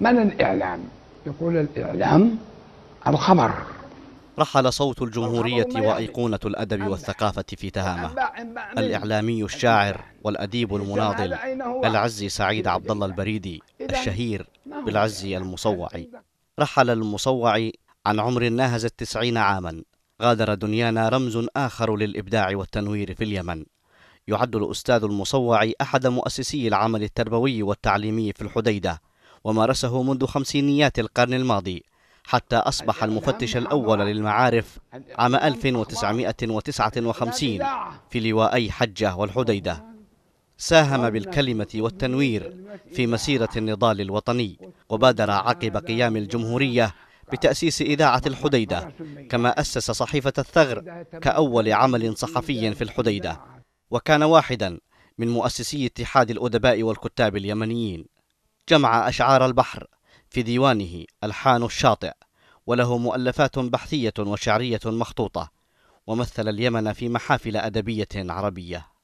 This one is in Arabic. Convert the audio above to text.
من الإعلام؟ يقول الإعلام الخبر رحل صوت الجمهورية يعني؟ وأيقونة الأدب والثقافة في تهامة الإعلامي الشاعر والأديب المناضل العزي سعيد عبد الله البريدي الشهير بالعزي المصوعي رحل المصوعي عن عمر ناهز التسعين عاما غادر دنيانا رمز آخر للإبداع والتنوير في اليمن يعد الأستاذ المصوعي أحد مؤسسي العمل التربوي والتعليمي في الحديدة ومارسه منذ خمسينيات القرن الماضي حتى أصبح المفتش الأول للمعارف عام 1959 في لواءي حجة والحديدة ساهم بالكلمة والتنوير في مسيرة النضال الوطني وبادر عقب قيام الجمهورية بتأسيس إذاعة الحديدة كما أسس صحيفة الثغر كأول عمل صحفي في الحديدة وكان واحدا من مؤسسي اتحاد الأدباء والكتاب اليمنيين جمع أشعار البحر في ديوانه ألحان الشاطئ وله مؤلفات بحثية وشعرية مخطوطة ومثل اليمن في محافل أدبية عربية